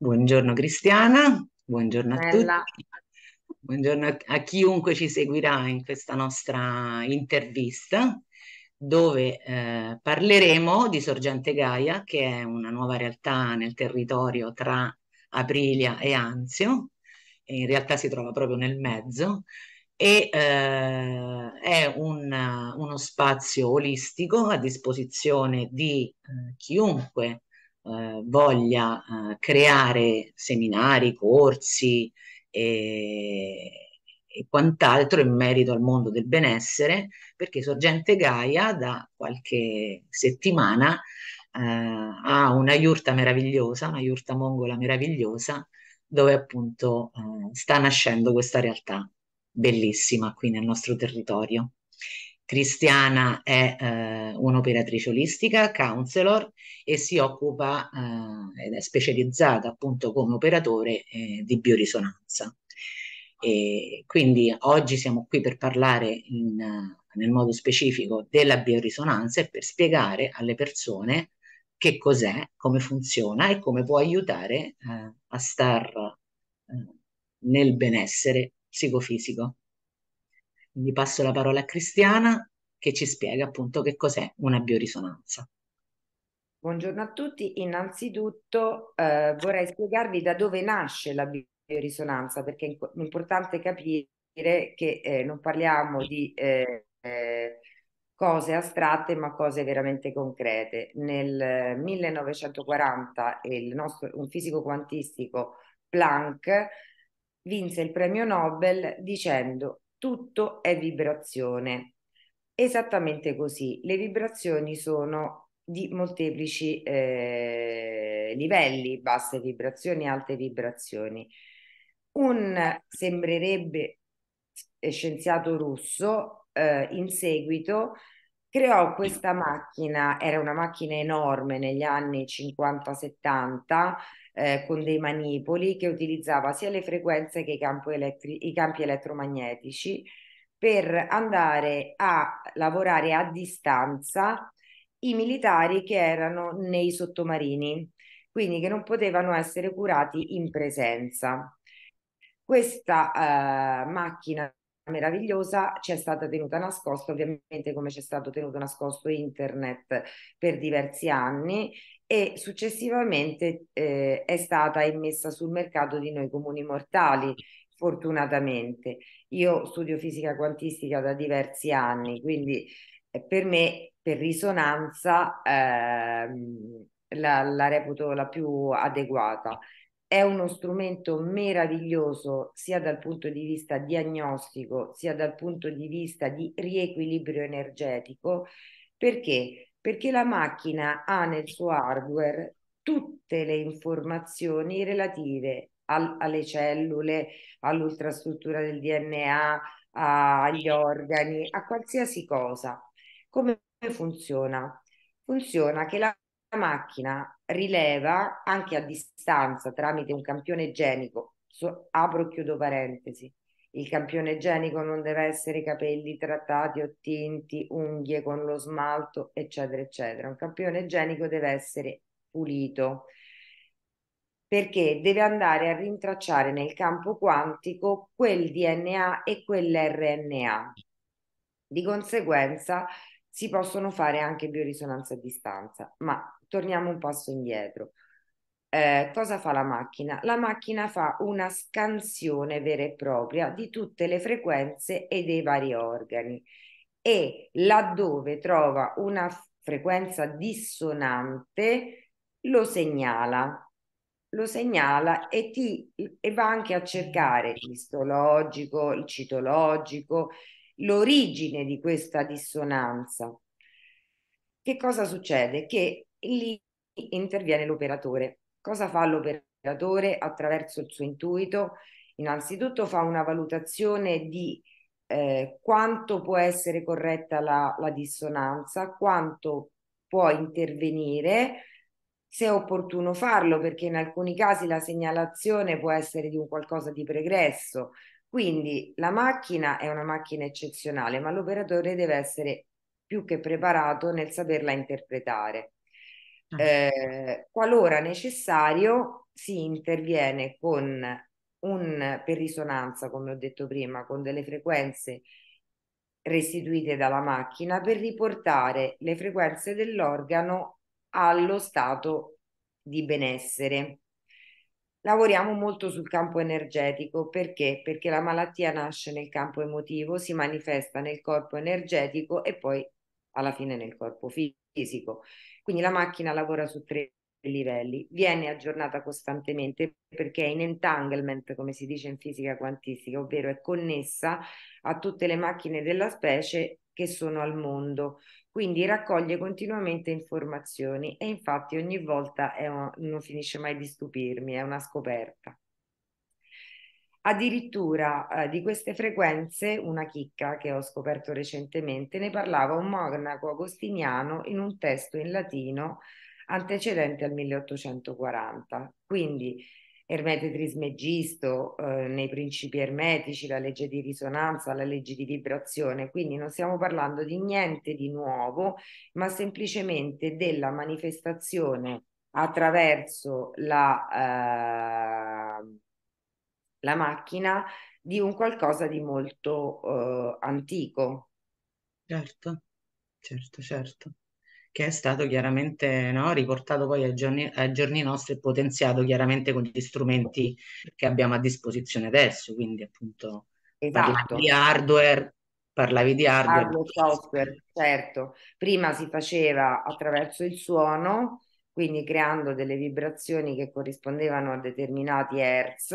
Buongiorno Cristiana, buongiorno a tutti, buongiorno a, a, chiunque ci seguirà in questa nostra intervista dove eh, parleremo di Sorgente Gaia che è una nuova realtà nel territorio tra Aprilia e Anzio, e in realtà si trova proprio nel mezzo e eh, è un, uno spazio olistico a disposizione di eh, chiunque eh, voglia eh, creare seminari, corsi e, e, quant'altro in merito al mondo del benessere, perché Sorgente Gaia da qualche settimana eh, ha una yurta meravigliosa, una yurta mongola meravigliosa, dove appunto eh, sta nascendo questa realtà bellissima qui nel nostro territorio. Cristiana è eh, un'operatrice olistica, counselor e si occupa eh, ed è specializzata appunto come operatore eh, di biorisonanza. E quindi oggi siamo qui per parlare in, nel modo specifico della biorisonanza e per spiegare alle persone che cos'è, come funziona e come può aiutare eh, a star eh, nel benessere psicofisico. Quindi passo la parola a Cristiana che ci spiega appunto che cos'è una biorisonanza. Buongiorno a tutti, innanzitutto eh, vorrei spiegarvi da dove nasce la biorisonanza perché è importante capire che eh, non parliamo di eh, eh cose astratte ma cose veramente concrete. Nel 1940 eh, nostro, un fisico quantistico Planck vinse il premio Nobel dicendo tutto è vibrazione. Esattamente così, le vibrazioni sono di molteplici eh, livelli, basse vibrazioni, alte vibrazioni. Un sembrerebbe scienziato russo eh, in seguito creò questa macchina, era una macchina enorme negli anni 50-70 eh, con dei manipoli che utilizzava sia le frequenze che i, elettri- i campi elettromagnetici per andare a lavorare a distanza i militari che erano nei sottomarini, quindi che non potevano essere curati in presenza. Questa eh, macchina meravigliosa ci è stata tenuta nascosta, ovviamente come ci è stato tenuto nascosto internet per diversi anni e successivamente eh, è stata immessa sul mercato di noi comuni mortali, fortunatamente. Io studio fisica quantistica da diversi anni, quindi eh, per me, per risonanza, eh, la, la reputo la più adeguata. È uno strumento meraviglioso sia dal punto di vista diagnostico, sia dal punto di vista di riequilibrio energetico, perché perché la macchina ha nel suo hardware tutte le informazioni relative al, alle cellule, all'ultrastruttura del DNA, a, agli organi, a qualsiasi cosa. Come funziona? Funziona che la macchina rileva anche a distanza tramite un campione genico, so, apro e chiudo parentesi, il campione igienico non deve essere capelli trattati o tinti, unghie con lo smalto, eccetera, eccetera. Un campione igienico deve essere pulito perché deve andare a rintracciare nel campo quantico quel DNA e quell'RNA. Di conseguenza si possono fare anche biorisonanza a distanza, ma torniamo un passo indietro eh, cosa fa la macchina? La macchina fa una scansione vera e propria di tutte le frequenze e dei vari organi e laddove trova una frequenza dissonante lo segnala lo segnala e, ti, e va anche a cercare l'istologico, il citologico, l'origine di questa dissonanza. Che cosa succede? Che lì interviene l'operatore. Cosa fa l'operatore attraverso il suo intuito? Innanzitutto fa una valutazione di eh, quanto può essere corretta la, la dissonanza, quanto può intervenire, se è opportuno farlo, perché in alcuni casi la segnalazione può essere di un qualcosa di pregresso. Quindi la macchina è una macchina eccezionale, ma l'operatore deve essere più che preparato nel saperla interpretare. Ah. Eh, qualora necessario si interviene con un, per risonanza, come ho detto prima, con delle frequenze restituite dalla macchina per riportare le frequenze dell'organo allo stato di benessere. Lavoriamo molto sul campo energetico perché? Perché la malattia nasce nel campo emotivo, si manifesta nel corpo energetico e poi alla fine nel corpo fisico. Quindi la macchina lavora su tre livelli, viene aggiornata costantemente perché è in entanglement, come si dice in fisica quantistica, ovvero è connessa a tutte le macchine della specie che sono al mondo. Quindi raccoglie continuamente informazioni e infatti ogni volta una, non finisce mai di stupirmi, è una scoperta. Addirittura eh, di queste frequenze, una chicca che ho scoperto recentemente, ne parlava un monaco agostiniano in un testo in latino antecedente al 1840. Quindi Ermete Trismegisto, eh, nei principi ermetici, la legge di risonanza, la legge di vibrazione, quindi non stiamo parlando di niente di nuovo, ma semplicemente della manifestazione attraverso la... Eh, la macchina di un qualcosa di molto eh, antico. Certo, certo, certo. Che è stato chiaramente no, riportato poi ai giorni, ai giorni nostri e potenziato chiaramente con gli strumenti che abbiamo a disposizione adesso, quindi appunto esatto. di hardware parlavi di hardware. hardware software, certo. Prima si faceva attraverso il suono, quindi creando delle vibrazioni che corrispondevano a determinati hertz,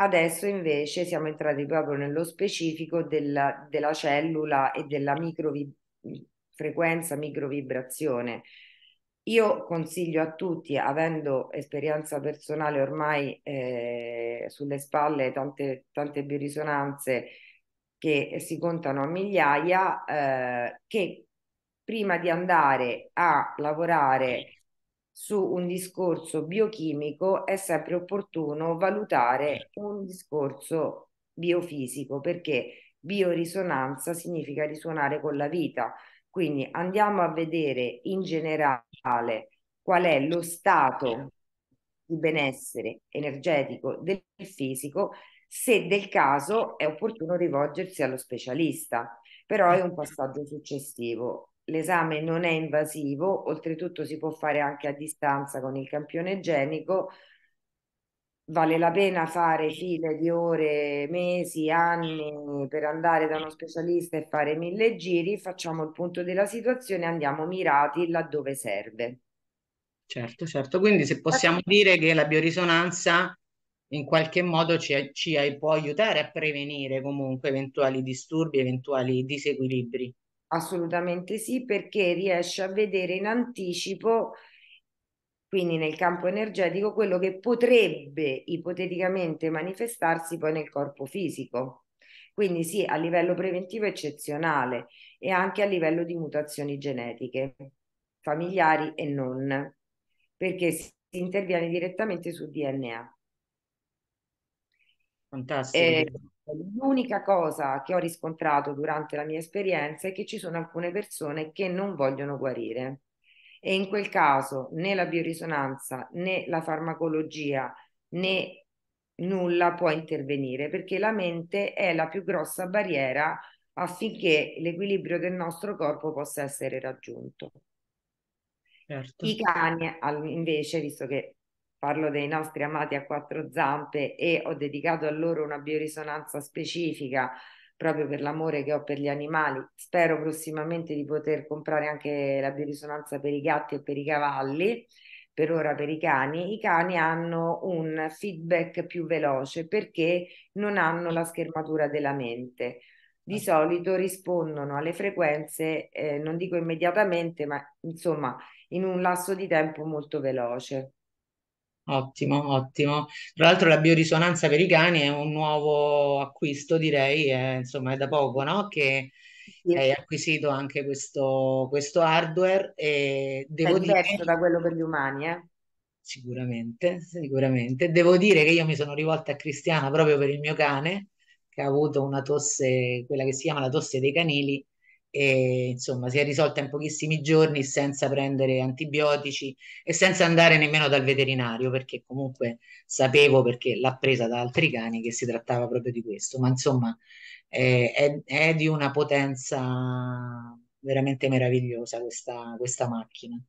Adesso invece siamo entrati proprio nello specifico della, della cellula e della microvi- frequenza microvibrazione. Io consiglio a tutti, avendo esperienza personale ormai eh, sulle spalle, tante, tante biorisonanze che si contano a migliaia, eh, che prima di andare a lavorare su un discorso biochimico è sempre opportuno valutare certo. un discorso biofisico perché biorisonanza significa risuonare con la vita. Quindi andiamo a vedere in generale qual è lo stato di benessere energetico del fisico, se del caso è opportuno rivolgersi allo specialista, però è un certo. passaggio successivo l'esame non è invasivo, oltretutto si può fare anche a distanza con il campione genico. Vale la pena fare file di ore, mesi, anni per andare da uno specialista e fare mille giri, facciamo il punto della situazione, e andiamo mirati laddove serve. Certo, certo. Quindi se possiamo dire che la biorisonanza in qualche modo ci, ci può aiutare a prevenire comunque eventuali disturbi, eventuali disequilibri. Assolutamente sì, perché riesce a vedere in anticipo, quindi nel campo energetico, quello che potrebbe ipoteticamente manifestarsi poi nel corpo fisico. Quindi sì, a livello preventivo eccezionale e anche a livello di mutazioni genetiche, familiari e non, perché si interviene direttamente sul DNA. Fantastico. Eh, L'unica cosa che ho riscontrato durante la mia esperienza è che ci sono alcune persone che non vogliono guarire e in quel caso né la biorisonanza né la farmacologia né nulla può intervenire perché la mente è la più grossa barriera affinché l'equilibrio del nostro corpo possa essere raggiunto. Certo. I cani invece, visto che parlo dei nostri amati a quattro zampe e ho dedicato a loro una biorisonanza specifica proprio per l'amore che ho per gli animali. Spero prossimamente di poter comprare anche la biorisonanza per i gatti e per i cavalli, per ora per i cani. I cani hanno un feedback più veloce perché non hanno la schermatura della mente. Di solito rispondono alle frequenze, eh, non dico immediatamente, ma insomma in un lasso di tempo molto veloce. Ottimo, ottimo. Tra l'altro la biorisonanza per i cani è un nuovo acquisto, direi, è, insomma è da poco, no? Che hai acquisito anche questo, questo hardware e devo è diverso dire... da quello per gli umani, eh? Sicuramente, sicuramente. Devo dire che io mi sono rivolta a Cristiana proprio per il mio cane, che ha avuto una tosse, quella che si chiama la tosse dei canili, e insomma si è risolta in pochissimi giorni senza prendere antibiotici e senza andare nemmeno dal veterinario perché comunque sapevo perché l'ha presa da altri cani che si trattava proprio di questo ma insomma eh, è, è, di una potenza veramente meravigliosa questa, questa macchina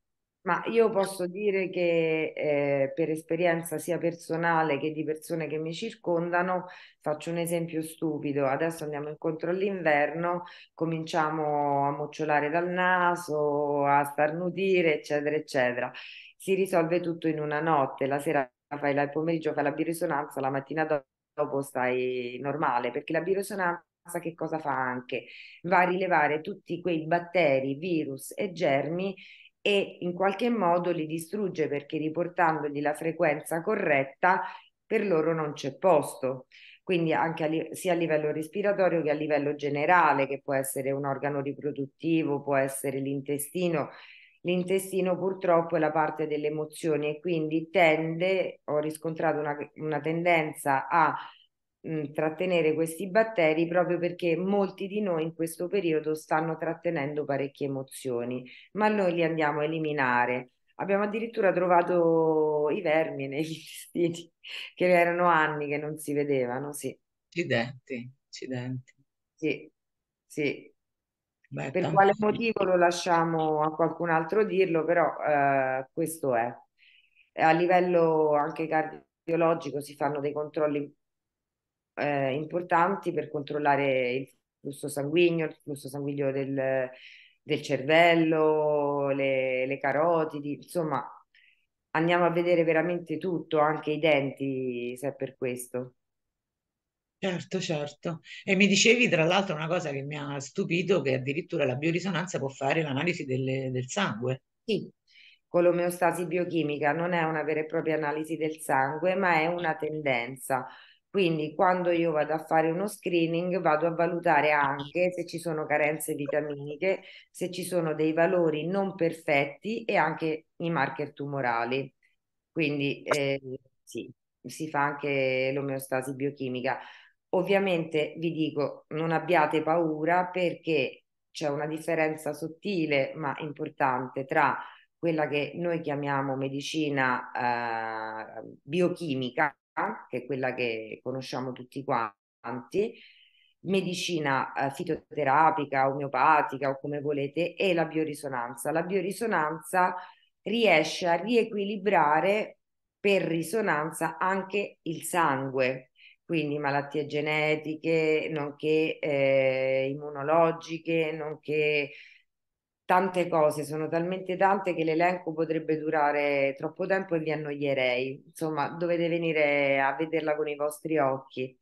ma io posso dire che eh, per esperienza sia personale che di persone che mi circondano, faccio un esempio stupido, adesso andiamo incontro all'inverno, cominciamo a mocciolare dal naso, a starnutire, eccetera, eccetera. Si risolve tutto in una notte, la sera fai il pomeriggio fai la birisonanza, la mattina dopo stai normale, perché la birisonanza che cosa fa anche? Va a rilevare tutti quei batteri, virus e germi e in qualche modo li distrugge perché riportandogli la frequenza corretta per loro non c'è posto. Quindi anche a li- sia a livello respiratorio che a livello generale, che può essere un organo riproduttivo, può essere l'intestino. L'intestino purtroppo è la parte delle emozioni e quindi tende, ho riscontrato una, una tendenza a trattenere questi batteri proprio perché molti di noi in questo periodo stanno trattenendo parecchie emozioni, ma noi li andiamo a eliminare. Abbiamo addirittura trovato i vermi negli intestini, che erano anni che non si vedevano, sì. Accidenti, accidenti. Sì, sì. Beh, per quale motivo lo lasciamo a qualcun altro dirlo, però eh, questo è. A livello anche cardiologico si fanno dei controlli eh, importanti per controllare il flusso sanguigno, il flusso sanguigno del, del cervello, le, le carotidi, insomma andiamo a vedere veramente tutto, anche i denti, se è per questo. Certo, certo. E mi dicevi tra l'altro una cosa che mi ha stupito, che addirittura la biorisonanza può fare l'analisi delle, del sangue. Sì, con l'omeostasi biochimica non è una vera e propria analisi del sangue, ma è una tendenza. Quindi quando io vado a fare uno screening vado a valutare anche se ci sono carenze vitaminiche, se ci sono dei valori non perfetti e anche i marker tumorali. Quindi eh, sì, si fa anche l'omeostasi biochimica. Ovviamente vi dico, non abbiate paura perché c'è una differenza sottile ma importante tra quella che noi chiamiamo medicina eh, biochimica che è quella che conosciamo tutti quanti, medicina eh, fitoterapica, omeopatica o come volete, e la biorisonanza. La biorisonanza riesce a riequilibrare per risonanza anche il sangue, quindi malattie genetiche, nonché eh, immunologiche, nonché tante cose, sono talmente tante che l'elenco potrebbe durare troppo tempo e vi annoierei. Insomma, dovete venire a vederla con i vostri occhi.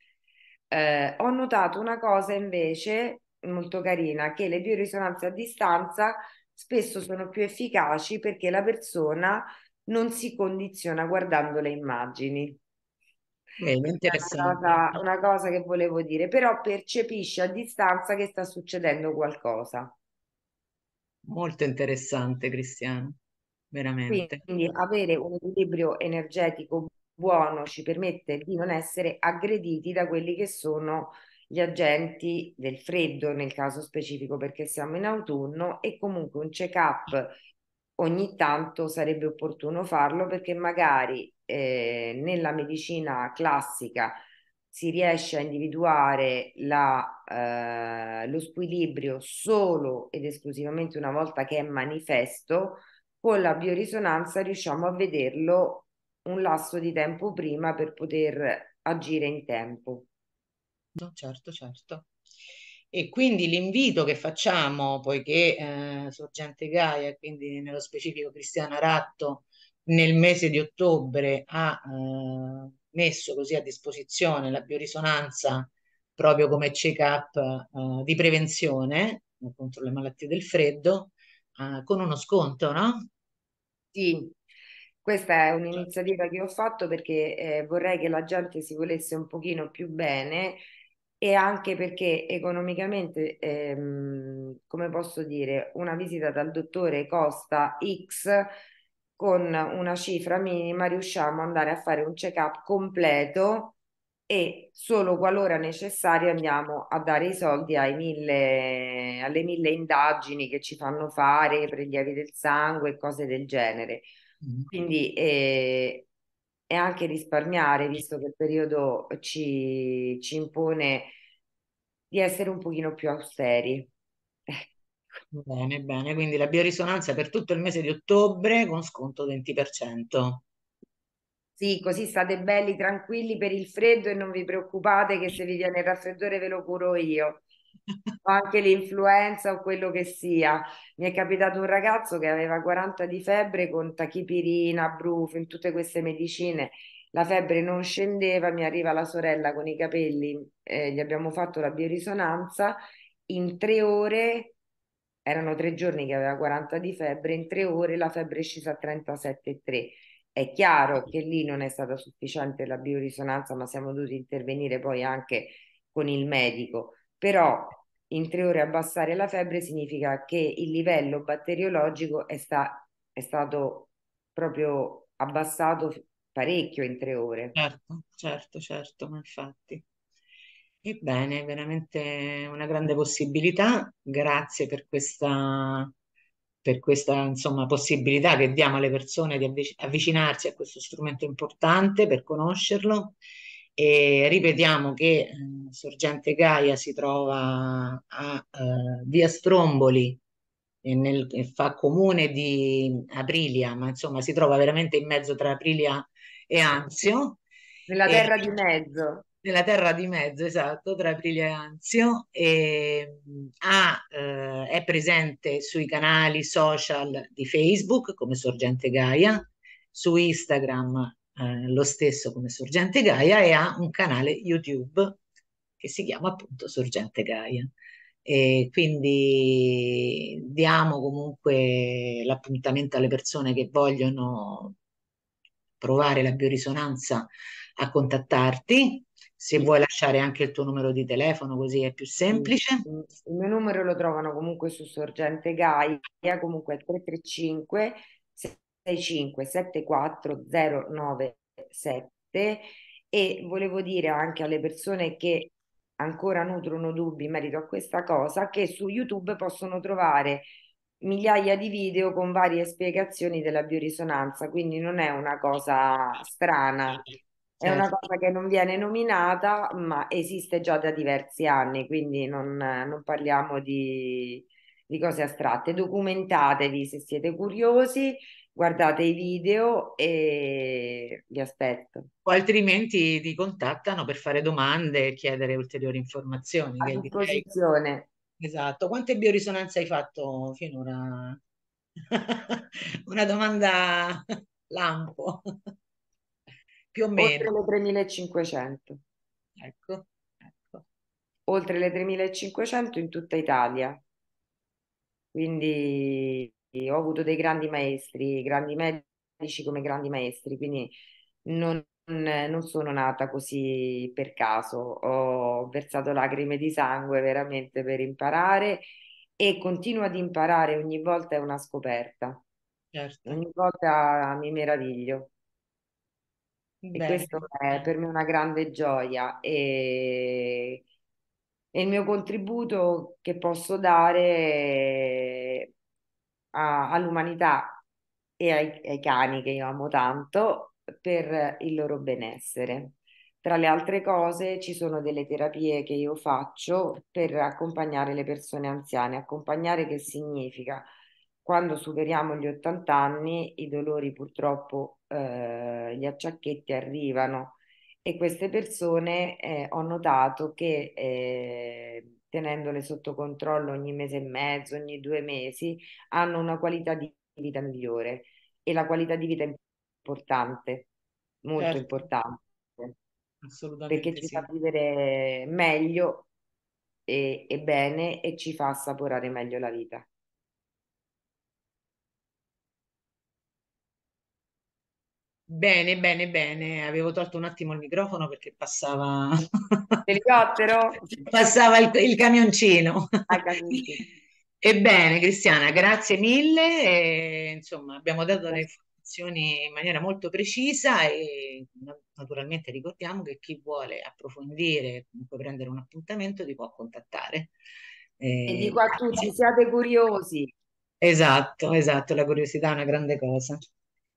Eh, ho notato una cosa invece molto carina, che le biorisonanze a distanza spesso sono più efficaci perché la persona non si condiziona guardando le immagini. Eh, è interessante. Una cosa, una cosa che volevo dire, però percepisce a distanza che sta succedendo qualcosa. Molto interessante, Cristiano, veramente. Quindi avere un equilibrio energetico buono ci permette di non essere aggrediti da quelli che sono gli agenti del freddo nel caso specifico perché siamo in autunno e comunque un check up ogni tanto sarebbe opportuno farlo perché magari eh, nella medicina classica si riesce a individuare la, eh, lo squilibrio solo ed esclusivamente una volta che è manifesto, con la biorisonanza riusciamo a vederlo un lasso di tempo prima per poter agire in tempo. No, certo, certo. E quindi l'invito che facciamo, poiché eh, Sorgente Gaia, quindi nello specifico Cristiana Ratto, nel mese di ottobre ha eh, messo così a disposizione la biorisonanza proprio come check-up uh, di prevenzione eh, contro le malattie del freddo uh, con uno sconto, no? Sì, questa è un'iniziativa che ho fatto perché eh, vorrei che la gente si volesse un pochino più bene e anche perché economicamente, ehm, come posso dire, una visita dal dottore costa X con una cifra minima riusciamo ad andare a fare un check-up completo e solo qualora necessario andiamo a dare i soldi mille, alle mille indagini che ci fanno fare, prelievi del sangue e cose del genere. Mm-hmm. Quindi eh, e anche risparmiare, visto che il periodo ci, ci impone di essere un pochino più austeri. Bene, bene, quindi la biorisonanza per tutto il mese di ottobre con sconto 20%. Sì, così state belli, tranquilli per il freddo e non vi preoccupate che se vi viene il raffreddore ve lo curo io. O anche l'influenza o quello che sia. Mi è capitato un ragazzo che aveva 40 di febbre con tachipirina, brufen, tutte queste medicine. La febbre non scendeva, mi arriva la sorella con i capelli, eh, gli abbiamo fatto la biorisonanza. In tre ore erano tre giorni che aveva 40 di febbre, in tre ore la febbre è scesa a 37,3. È chiaro che lì non è stata sufficiente la biorisonanza, ma siamo dovuti intervenire poi anche con il medico, però in tre ore abbassare la febbre significa che il livello batteriologico è, sta, è stato proprio abbassato parecchio in tre ore. Certo, certo, certo, infatti. Ebbene, veramente una grande possibilità. Grazie per questa, per questa insomma, possibilità che diamo alle persone di avvicinarsi a questo strumento importante per conoscerlo. E ripetiamo che eh, Sorgente Gaia si trova a eh, via Stromboli, nel, fa comune di Aprilia, ma insomma si trova veramente in mezzo tra Aprilia e Anzio. Nella terra e, di mezzo nella terra di mezzo, esatto, tra Aprile e Anzio, e, ehm, ha, eh, è presente sui canali social di Facebook come Sorgente Gaia, su Instagram eh, lo stesso come Sorgente Gaia e ha un canale YouTube che si chiama appunto Sorgente Gaia. E quindi diamo comunque l'appuntamento alle persone che vogliono provare la biorisonanza a contattarti se vuoi lasciare anche il tuo numero di telefono così è più semplice. Il mio numero lo trovano comunque su Sorgente Gaia, comunque è 335 65 74 097 e volevo dire anche alle persone che ancora nutrono dubbi in merito a questa cosa che su YouTube possono trovare migliaia di video con varie spiegazioni della biorisonanza, quindi non è una cosa strana è una certo. cosa che non viene nominata, ma esiste già da diversi anni, quindi non, non parliamo di, di, cose astratte. Documentatevi se siete curiosi, guardate i video e vi aspetto. O altrimenti vi contattano per fare domande e chiedere ulteriori informazioni. A disposizione. Esatto. Quante biorisonanze hai fatto finora? una domanda lampo più o meno. Oltre le 3.500. Ecco, ecco. Oltre le 3.500 in tutta Italia. Quindi ho avuto dei grandi maestri, grandi medici come grandi maestri, quindi non, non sono nata così per caso. Ho versato lacrime di sangue veramente per imparare e continuo ad imparare, ogni volta è una scoperta. Certo. Ogni volta mi meraviglio. E questo è per me una grande gioia e, e il mio contributo che posso dare eh, all'umanità e ai, ai cani che io amo tanto per il loro benessere. Tra le altre cose ci sono delle terapie che io faccio per accompagnare le persone anziane. Accompagnare che significa? Quando superiamo gli 80 anni i dolori purtroppo eh, gli acciacchetti arrivano e queste persone eh, ho notato che eh, tenendole sotto controllo ogni mese e mezzo, ogni due mesi, hanno una qualità di vita migliore e la qualità di vita è importante, molto certo. importante. Assolutamente perché ci sì. fa vivere meglio e, e bene e ci fa assaporare meglio la vita. Bene, bene, bene. Avevo tolto un attimo il microfono perché passava l'elicottero, passava il, il camioncino. Ah, Ebbene, Cristiana, grazie mille. E, insomma, abbiamo dato le informazioni in maniera molto precisa e naturalmente ricordiamo che chi vuole approfondire, comunque prendere un appuntamento, ti può contattare. E, dico a tutti, siate curiosi. Esatto, esatto, la curiosità è una grande cosa.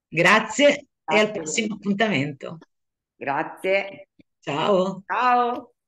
Grazie e al prossimo appuntamento. Grazie. Ciao. Ciao.